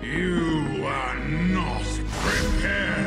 You are not prepared.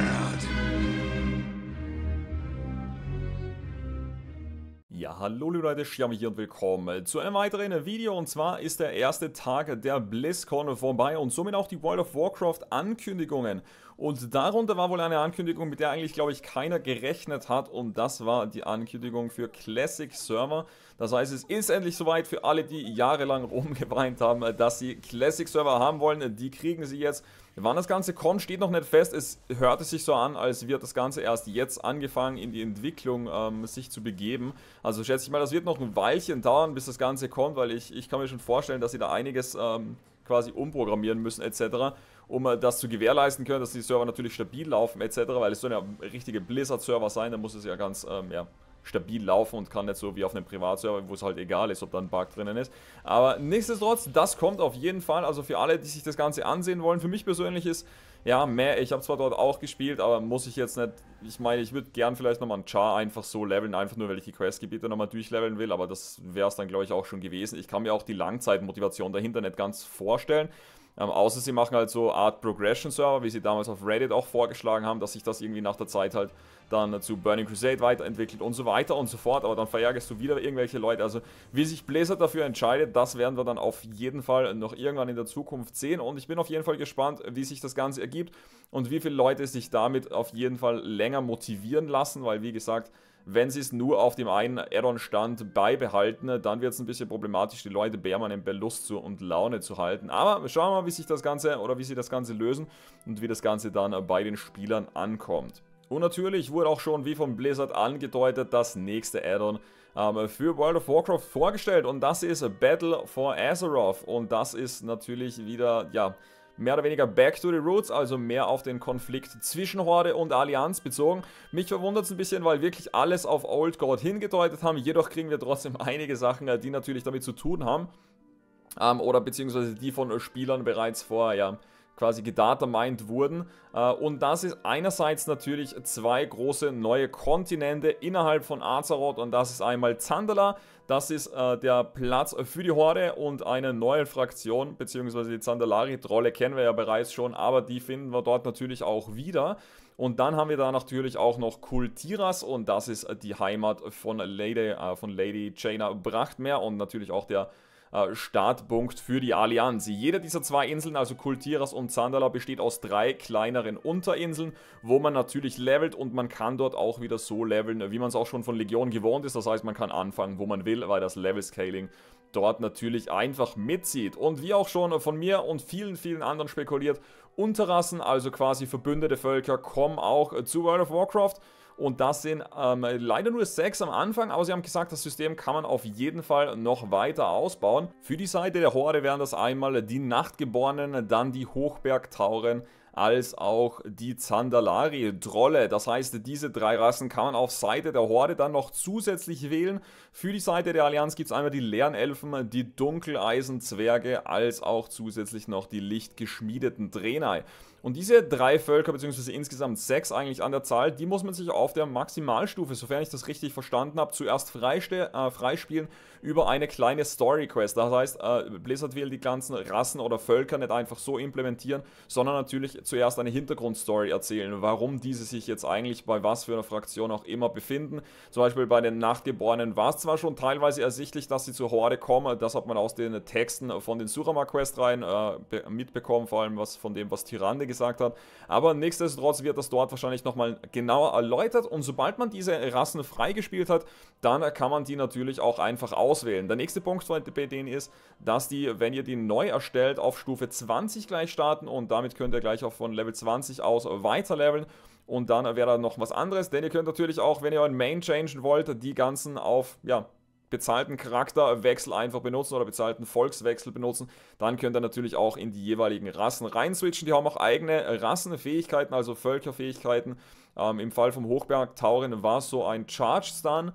Ja, hallo liebe Leute, Schirm hier und willkommen zu einem weiteren Video und zwar ist der erste Tag der BlizzCon vorbei und somit auch die World of Warcraft Ankündigungen und darunter war wohl eine Ankündigung, mit der eigentlich, glaube ich, keiner gerechnet hat. Und das war die Ankündigung für Classic Server. Das heißt, es ist endlich soweit für alle, die jahrelang rumgeweint haben, dass sie Classic Server haben wollen. Die kriegen sie jetzt. Wann das Ganze kommt, steht noch nicht fest. Es hörte sich so an, als wird das Ganze erst jetzt angefangen, in die Entwicklung ähm, sich zu begeben. Also schätze ich mal, das wird noch ein Weilchen dauern, bis das Ganze kommt, weil ich, ich kann mir schon vorstellen, dass sie da einiges ähm, quasi umprogrammieren müssen etc., um äh, das zu gewährleisten können, dass die Server natürlich stabil laufen etc., weil es sollen ja richtige Blizzard-Server sein, da muss es ja ganz, ähm, ja, stabil laufen und kann nicht so wie auf einem Privatserver, wo es halt egal ist, ob da ein Bug drinnen ist. Aber nichtsdestotrotz, das kommt auf jeden Fall, also für alle, die sich das Ganze ansehen wollen, für mich persönlich ist, ja, mehr, ich habe zwar dort auch gespielt, aber muss ich jetzt nicht, ich meine, ich würde gern vielleicht nochmal einen Char einfach so leveln, einfach nur, weil ich die Questgebiete nochmal durchleveln will, aber das wäre es dann, glaube ich, auch schon gewesen. Ich kann mir auch die Langzeitmotivation dahinter nicht ganz vorstellen. Ähm, außer sie machen halt so Art Progression Server, wie sie damals auf Reddit auch vorgeschlagen haben, dass sich das irgendwie nach der Zeit halt dann zu Burning Crusade weiterentwickelt und so weiter und so fort. Aber dann verärgerst du wieder irgendwelche Leute. Also wie sich Blizzard dafür entscheidet, das werden wir dann auf jeden Fall noch irgendwann in der Zukunft sehen. Und ich bin auf jeden Fall gespannt, wie sich das Ganze ergibt und wie viele Leute sich damit auf jeden Fall länger motivieren lassen, weil wie gesagt, wenn sie es nur auf dem einen Addon-Stand beibehalten, dann wird es ein bisschen problematisch, die Leute permanent bei Lust zu und Laune zu halten. Aber schauen wir mal, wie sich das Ganze oder wie sie das Ganze lösen und wie das Ganze dann bei den Spielern ankommt. Und natürlich wurde auch schon, wie von Blizzard angedeutet, das nächste Addon ähm, für World of Warcraft vorgestellt. Und das ist Battle for Azeroth. Und das ist natürlich wieder, ja, mehr oder weniger back to the roots, also mehr auf den Konflikt zwischen Horde und Allianz bezogen. Mich verwundert es ein bisschen, weil wirklich alles auf Old God hingedeutet haben. Jedoch kriegen wir trotzdem einige Sachen, äh, die natürlich damit zu tun haben. Ähm, oder beziehungsweise die von Spielern bereits vor, ja, quasi gedatamined wurden. Äh, und das ist einerseits natürlich zwei große neue Kontinente innerhalb von Azeroth und das ist einmal Zandala, das ist äh, der Platz für die Horde und eine neue Fraktion, beziehungsweise die Zandalari-Trolle kennen wir ja bereits schon, aber die finden wir dort natürlich auch wieder. Und dann haben wir da natürlich auch noch Kultiras und das ist die Heimat von Lady, äh, von Lady Jaina Brachtmeer und natürlich auch der äh, Startpunkt für die Allianz. Jede dieser zwei Inseln, also Kultiras und Zandala, besteht aus drei kleineren Unterinseln, wo man natürlich levelt und man kann dort auch wieder so leveln, wie man es auch schon von Legion gewohnt ist. Das heißt, man kann anfangen, wo man will, weil das Level-Scaling dort natürlich einfach mitzieht. Und wie auch schon von mir und vielen, vielen anderen spekuliert, Unterrassen, also quasi verbündete Völker, kommen auch zu World of Warcraft. Und das sind ähm, leider nur sechs am Anfang, aber sie haben gesagt, das System kann man auf jeden Fall noch weiter ausbauen. Für die Seite der Horde wären das einmal die Nachtgeborenen, dann die Hochbergtauren, als auch die Zandalari Drolle. Das heißt, diese drei Rassen kann man auf Seite der Horde dann noch zusätzlich wählen. Für die Seite der Allianz gibt es einmal die leeren die Dunkeleisenzwerge, als auch zusätzlich noch die lichtgeschmiedeten Drenai. Und diese drei Völker, beziehungsweise insgesamt sechs eigentlich an der Zahl, die muss man sich auf der Maximalstufe, sofern ich das richtig verstanden habe, zuerst äh, freispielen über eine kleine Story Quest. Das heißt, äh, Blizzard will die ganzen Rassen oder Völker nicht einfach so implementieren, sondern natürlich zuerst eine Hintergrundstory erzählen, warum diese sich jetzt eigentlich bei was für einer Fraktion auch immer befinden. Zum Beispiel bei den Nachtgeborenen war es zwar schon teilweise ersichtlich, dass sie zur Horde kommen, das hat man aus den Texten von den Surama Quest rein äh, mitbekommen, vor allem was von dem, was Tyrande gesagt hat. Aber nichtsdestotrotz wird das dort wahrscheinlich nochmal genauer erläutert und sobald man diese Rassen freigespielt hat, dann kann man die natürlich auch einfach auswählen. Der nächste Punkt bei denen ist, dass die, wenn ihr die neu erstellt, auf Stufe 20 gleich starten und damit könnt ihr gleich auch von Level 20 aus weiter leveln und dann wäre da noch was anderes, denn ihr könnt natürlich auch, wenn ihr euren Main changen wollt, die ganzen auf, ja, bezahlten Charakterwechsel einfach benutzen oder bezahlten Volkswechsel benutzen. Dann könnt ihr natürlich auch in die jeweiligen Rassen reinswitchen. Die haben auch eigene Rassenfähigkeiten, also Völkerfähigkeiten. Ähm, Im Fall vom Hochberg Taurin war es so ein Charge-Stun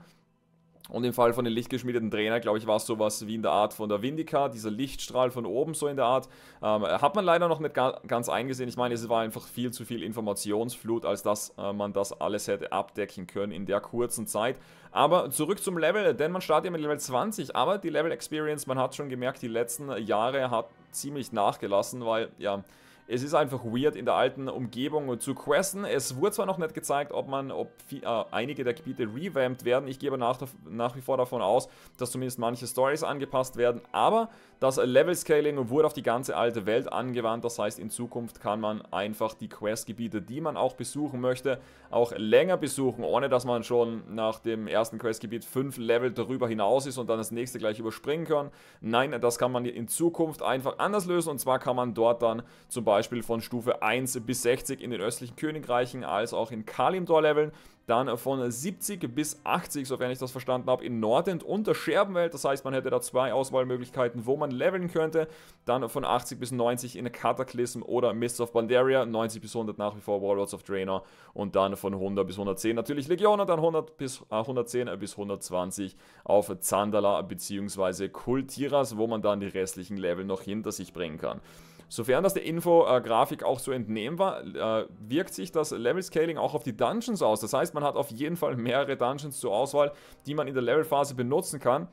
und im Fall von den lichtgeschmiedeten Trainer, glaube ich, war es sowas wie in der Art von der Windica, dieser Lichtstrahl von oben, so in der Art. Ähm, hat man leider noch nicht ga ganz eingesehen. Ich meine, es war einfach viel zu viel Informationsflut, als dass äh, man das alles hätte abdecken können in der kurzen Zeit. Aber zurück zum Level, denn man startet ja mit Level 20, aber die Level Experience, man hat schon gemerkt, die letzten Jahre hat ziemlich nachgelassen, weil, ja, es ist einfach weird, in der alten Umgebung zu questen. Es wurde zwar noch nicht gezeigt, ob man, ob viel, äh, einige der Gebiete revamped werden. Ich gehe nach, nach wie vor davon aus, dass zumindest manche Stories angepasst werden. Aber das Level Scaling wurde auf die ganze alte Welt angewandt. Das heißt, in Zukunft kann man einfach die Questgebiete, die man auch besuchen möchte, auch länger besuchen, ohne dass man schon nach dem ersten Questgebiet fünf Level darüber hinaus ist und dann das nächste gleich überspringen kann. Nein, das kann man in Zukunft einfach anders lösen. Und zwar kann man dort dann zum Beispiel Beispiel von Stufe 1 bis 60 in den östlichen Königreichen als auch in Kalimdor-Leveln. Dann von 70 bis 80, sofern ich das verstanden habe, in Nordend und der Scherbenwelt. Das heißt, man hätte da zwei Auswahlmöglichkeiten, wo man leveln könnte. Dann von 80 bis 90 in Cataclysm oder Mists of Bandaria. 90 bis 100 nach wie vor Warlords of Draenor. Und dann von 100 bis 110 natürlich Legion und dann 100 bis, äh, 110 bis 120 auf Zandala bzw. Kultiras, wo man dann die restlichen Level noch hinter sich bringen kann. Sofern das der Infografik auch so entnehmen war, äh, wirkt sich das Level Scaling auch auf die Dungeons aus. Das heißt, man hat auf jeden Fall mehrere Dungeons zur Auswahl, die man in der Levelphase benutzen kann.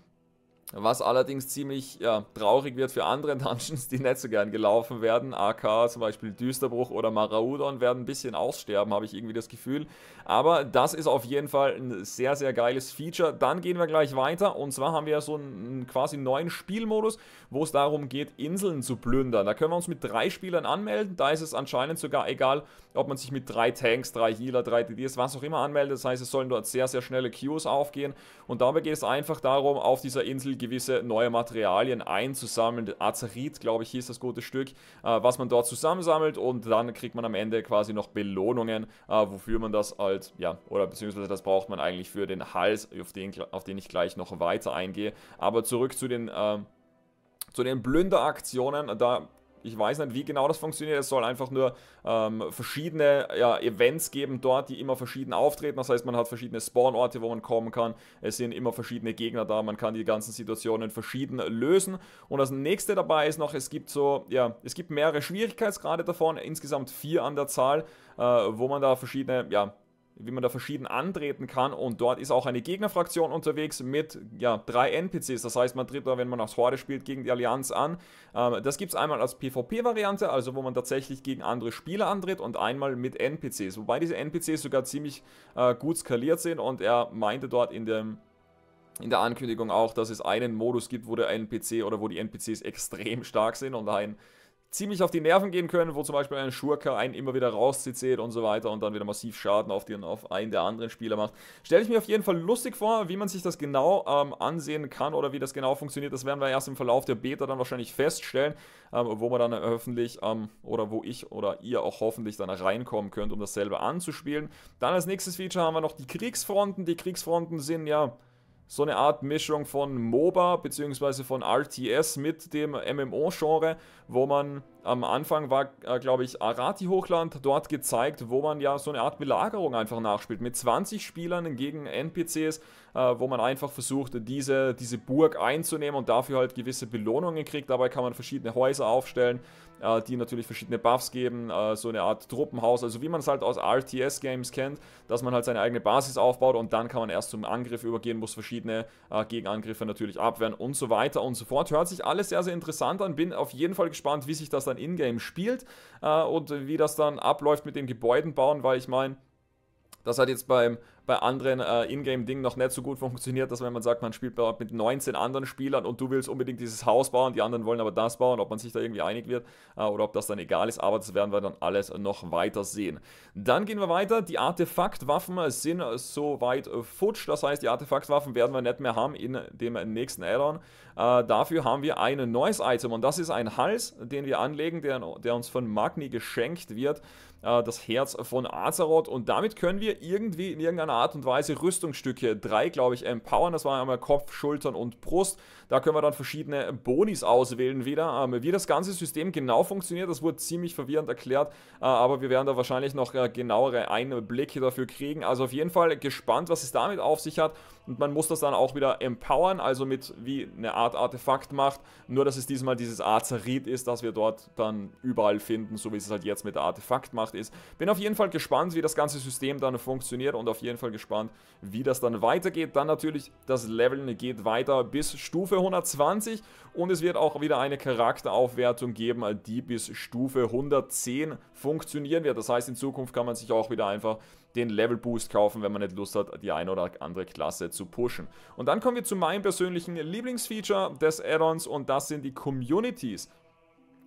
Was allerdings ziemlich ja, traurig wird für andere Dungeons, die nicht so gern gelaufen werden. AK zum Beispiel Düsterbruch oder Maraudon werden ein bisschen aussterben, habe ich irgendwie das Gefühl. Aber das ist auf jeden Fall ein sehr, sehr geiles Feature. Dann gehen wir gleich weiter und zwar haben wir so einen quasi neuen Spielmodus, wo es darum geht, Inseln zu plündern. Da können wir uns mit drei Spielern anmelden. Da ist es anscheinend sogar egal, ob man sich mit drei Tanks, drei Healer, drei DDs, was auch immer anmeldet. Das heißt, es sollen dort sehr, sehr schnelle Queues aufgehen. Und dabei geht es einfach darum, auf dieser Insel gewisse neue Materialien einzusammeln. Azarit, glaube ich, hieß das gute Stück, äh, was man dort zusammensammelt und dann kriegt man am Ende quasi noch Belohnungen, äh, wofür man das halt, ja, oder beziehungsweise das braucht man eigentlich für den Hals, auf den, auf den ich gleich noch weiter eingehe. Aber zurück zu den... Äh, zu den Plünderaktionen, da ich weiß nicht, wie genau das funktioniert. Es soll einfach nur ähm, verschiedene ja, Events geben dort, die immer verschieden auftreten. Das heißt, man hat verschiedene Spawnorte, wo man kommen kann. Es sind immer verschiedene Gegner da. Man kann die ganzen Situationen verschieden lösen. Und das nächste dabei ist noch, es gibt so, ja, es gibt mehrere Schwierigkeitsgrade davon, insgesamt vier an der Zahl, äh, wo man da verschiedene, ja, wie man da verschieden antreten kann. Und dort ist auch eine Gegnerfraktion unterwegs mit ja, drei NPCs. Das heißt, man tritt da, wenn man aufs Horde spielt, gegen die Allianz an. Ähm, das gibt es einmal als PvP-Variante, also wo man tatsächlich gegen andere Spieler antritt und einmal mit NPCs. Wobei diese NPCs sogar ziemlich äh, gut skaliert sind und er meinte dort in dem in der Ankündigung auch, dass es einen Modus gibt, wo der NPC oder wo die NPCs extrem stark sind und ein ziemlich auf die Nerven gehen können, wo zum Beispiel ein Schurke einen immer wieder rauszieht und so weiter und dann wieder massiv Schaden auf, den, auf einen der anderen Spieler macht. Stelle ich mir auf jeden Fall lustig vor, wie man sich das genau ähm, ansehen kann oder wie das genau funktioniert. Das werden wir erst im Verlauf der Beta dann wahrscheinlich feststellen, ähm, wo man dann öffentlich ähm, oder wo ich oder ihr auch hoffentlich dann reinkommen könnt, um dasselbe anzuspielen. Dann als nächstes Feature haben wir noch die Kriegsfronten. Die Kriegsfronten sind ja so eine Art Mischung von MOBA bzw. von RTS mit dem MMO-Genre, wo man am Anfang war, äh, glaube ich, Arati Hochland dort gezeigt, wo man ja so eine Art Belagerung einfach nachspielt. Mit 20 Spielern gegen NPCs, äh, wo man einfach versucht, diese, diese Burg einzunehmen und dafür halt gewisse Belohnungen kriegt. Dabei kann man verschiedene Häuser aufstellen, äh, die natürlich verschiedene Buffs geben, äh, so eine Art Truppenhaus. Also wie man es halt aus RTS-Games kennt, dass man halt seine eigene Basis aufbaut und dann kann man erst zum Angriff übergehen, muss verschiedene äh, Gegenangriffe natürlich abwehren und so weiter und so fort. Hört sich alles sehr, sehr interessant an. Bin auf jeden Fall gespannt, wie sich das dann dann in-game spielt äh, und wie das dann abläuft mit dem Gebäuden bauen, weil ich meine, das hat jetzt beim bei anderen äh, Ingame-Dingen noch nicht so gut funktioniert, dass wenn man sagt, man spielt mit 19 anderen Spielern und du willst unbedingt dieses Haus bauen, die anderen wollen aber das bauen, ob man sich da irgendwie einig wird äh, oder ob das dann egal ist, aber das werden wir dann alles noch weiter sehen. Dann gehen wir weiter, die Artefaktwaffen sind soweit äh, futsch, das heißt, die Artefaktwaffen werden wir nicht mehr haben in dem nächsten Addon. Äh, dafür haben wir ein neues Item und das ist ein Hals, den wir anlegen, der, der uns von Magni geschenkt wird, äh, das Herz von Azeroth und damit können wir irgendwie in irgendeiner Art und Weise Rüstungsstücke. Drei, glaube ich, empowern. Das waren einmal Kopf, Schultern und Brust. Da können wir dann verschiedene Bonis auswählen wieder. Ähm, wie das ganze System genau funktioniert, das wurde ziemlich verwirrend erklärt, äh, aber wir werden da wahrscheinlich noch äh, genauere Einblicke dafür kriegen. Also auf jeden Fall gespannt, was es damit auf sich hat. Und man muss das dann auch wieder empowern, also mit wie eine Art Artefakt macht. Nur, dass es diesmal dieses Azerit ist, das wir dort dann überall finden, so wie es halt jetzt mit der Artefakt macht ist. Bin auf jeden Fall gespannt, wie das ganze System dann funktioniert und auf jeden Fall Fall gespannt, wie das dann weitergeht. Dann natürlich, das Leveln geht weiter bis Stufe 120 und es wird auch wieder eine Charakteraufwertung geben, die bis Stufe 110 funktionieren wird. Das heißt, in Zukunft kann man sich auch wieder einfach den Level Boost kaufen, wenn man nicht Lust hat, die eine oder andere Klasse zu pushen. Und dann kommen wir zu meinem persönlichen Lieblingsfeature des Addons und das sind die Communities.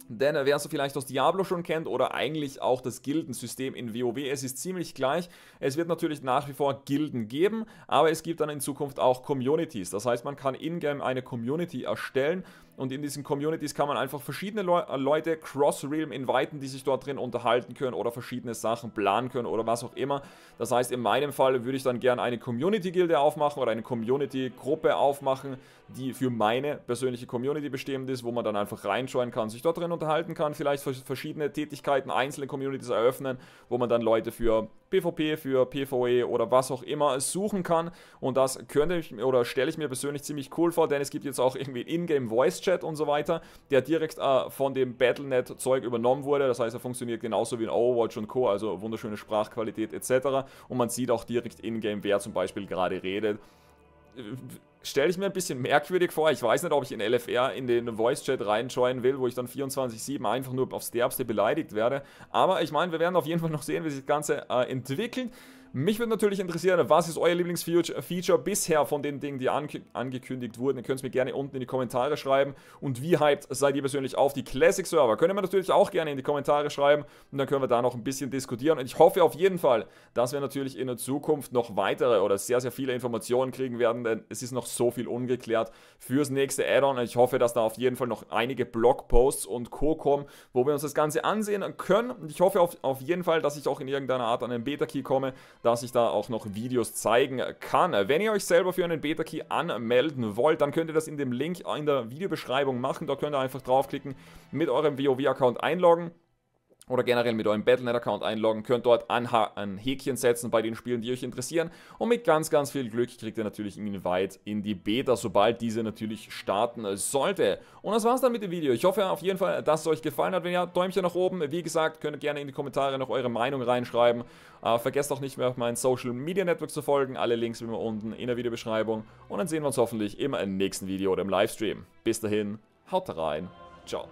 Denn äh, wer so vielleicht aus Diablo schon kennt oder eigentlich auch das Gildensystem in WoW, es ist ziemlich gleich. Es wird natürlich nach wie vor Gilden geben, aber es gibt dann in Zukunft auch Communities. Das heißt, man kann in-game eine Community erstellen und in diesen Communities kann man einfach verschiedene Le äh, Leute Cross-Realm inviten, die sich dort drin unterhalten können oder verschiedene Sachen planen können oder was auch immer. Das heißt, in meinem Fall würde ich dann gerne eine Community-Gilde aufmachen oder eine Community-Gruppe aufmachen, die für meine persönliche Community bestimmt ist, wo man dann einfach reinschauen kann, sich dort drin unterhalten kann, vielleicht verschiedene Tätigkeiten, einzelne Communities eröffnen, wo man dann Leute für PvP, für PvE oder was auch immer suchen kann. Und das könnte ich oder stelle ich mir persönlich ziemlich cool vor, denn es gibt jetzt auch irgendwie Ingame Voice Chat und so weiter, der direkt äh, von dem Battlenet Zeug übernommen wurde. Das heißt, er funktioniert genauso wie in Overwatch und Co. Also wunderschöne Sprachqualität etc. Und man sieht auch direkt Ingame, wer zum Beispiel gerade redet. Äh, stelle ich mir ein bisschen merkwürdig vor. Ich weiß nicht, ob ich in LFR in den Voice-Chat reinjoinen will, wo ich dann 24-7 einfach nur aufs Derbste beleidigt werde. Aber ich meine, wir werden auf jeden Fall noch sehen, wie sich das Ganze äh, entwickelt. Mich würde natürlich interessieren, was ist euer Lieblingsfeature bisher von den Dingen, die ange angekündigt wurden. Ihr könnt es mir gerne unten in die Kommentare schreiben. Und wie hyped seid ihr persönlich auf die Classic-Server? Können wir natürlich auch gerne in die Kommentare schreiben. Und dann können wir da noch ein bisschen diskutieren. Und ich hoffe auf jeden Fall, dass wir natürlich in der Zukunft noch weitere oder sehr, sehr viele Informationen kriegen werden. Denn es ist noch so viel ungeklärt fürs nächste Add-on. Und ich hoffe, dass da auf jeden Fall noch einige Blogposts und Co. kommen, wo wir uns das Ganze ansehen können. Und ich hoffe auf, auf jeden Fall, dass ich auch in irgendeiner Art an einen Beta-Key komme, dass ich da auch noch Videos zeigen kann. Wenn ihr euch selber für einen Beta-Key anmelden wollt, dann könnt ihr das in dem Link in der Videobeschreibung machen. Da könnt ihr einfach draufklicken, mit eurem WoW-Account einloggen oder generell mit eurem Battlenet-Account einloggen, könnt dort ein, ein, Häkchen setzen bei den Spielen, die euch interessieren und mit ganz, ganz viel Glück kriegt ihr natürlich einen Invite in die Beta, sobald diese natürlich starten sollte. Und das war's dann mit dem Video. Ich hoffe auf jeden Fall, dass es euch gefallen hat. Wenn ja, Däumchen nach oben. Wie gesagt, könnt ihr gerne in die Kommentare noch eure Meinung reinschreiben. Äh, vergesst auch nicht mehr auf meinen Social Media Network zu folgen. Alle Links wie immer unten in der Videobeschreibung. Und dann sehen wir uns hoffentlich immer im nächsten Video oder im Livestream. Bis dahin, haut rein. Ciao.